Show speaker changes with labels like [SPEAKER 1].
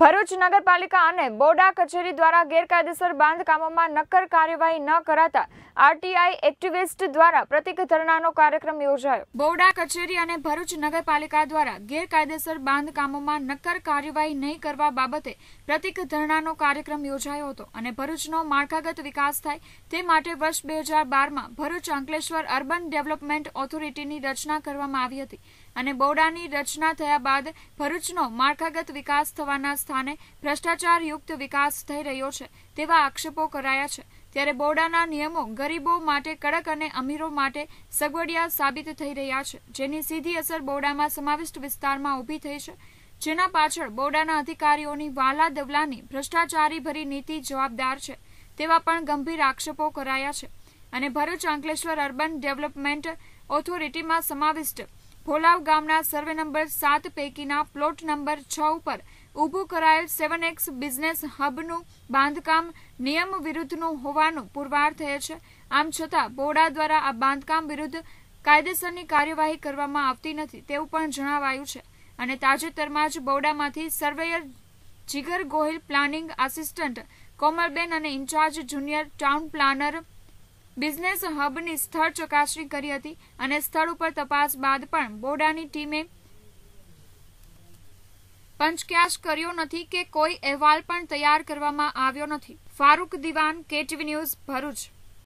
[SPEAKER 1] ભરૂચ નગરપાલિકા અને બોડા કચેરી દ્વારા ગેરકાયદેસર બાંધકામોમાં નક્કર કાર્યવાહી ન કરાતા આરટીઆઈ એક્ટિવિસ્ટ દ્વારા પ્રતિક ધરણાનો કાર્યક્રમ યોજાયો બોડા કચેરી અને ભરૂચ નગરપાલિકા દ્વારા ગેરકાયદેસર બાંધકામોમાં નક્કર કાર્યવાહી નહીં કરવા બાબતે પ્રતિક ધરણાનો કાર્યક્રમ યોજાયો હતો અને ભરૂચનો માળખાગત વિકાસ થાય તે માટે વર્ષ બે હજાર બારમાં ભરૂચ અંકલેશ્વર અર્બન ડેવલપમેન્ટ ઓથોરિટીની રચના કરવામાં આવી હતી અને બોડાની રચના થયા બાદ ભરૂચનો માળખાગત વિકાસ થવાના સ્થાને ભ્રષ્ટાચારયુક્ત વિકાસ થઈ રહ્યો છે તેવા આક્ષેપો કરાયા છે ત્યારે બોડાના નિયમો ગરીબો માટે કડક અને અમીરો માટે સગવડિયા સાબિત થઈ રહ્યા છે જેની સીધી અસર બોડામાં સમાવિષ્ટ વિસ્તારમાં ઊભી થઈ છે જેના પાછળ બોડાના અધિકારીઓની વાલા દવલાની ભ્રષ્ટાચારી ભરી નીતિ જવાબદાર છે તેવા પણ ગંભીર આક્ષેપો કરાયા છે અને ભરૂચ અંકલેશ્વર અર્બન ડેવલપમેન્ટ ઓથોરિટીમાં સમાવિષ્ટ ખોલાવ ગામના સર્વે નંબર સાત પૈકીના પ્લોટ નંબર છ ઉપર ઊભું કરાયેલ સેવન એક્સ બિઝનેસ હબનું બાંધકામ નિયમ વિરુદ્ધનું હોવાનું પુરવાર થયેલ છે આમ છતાં બોડા દ્વારા આ બાંધકામ વિરુદ્ધ કાયદેસરની કાર્યવાહી કરવામાં આવતી નથી તેવું પણ જણાવાયું છે અને તાજેતરમાં જ બોડામાંથી surveyor Jigar Gohil planning assistant કોમરબેન અને incharge junior town planner business હબની સ્થળ ચકાસણી કરી હતી અને સ્થળ ઉપર તપાસ બાદ પણ બોડાની ટીમે પંચક્યાશ કર્યો નથી કે કોઈ અહેવાલ પણ તૈયાર કરવામાં આવ્યો નથી ફારૂક દિવાન કેટીવી ન્યૂઝ ભરૂચ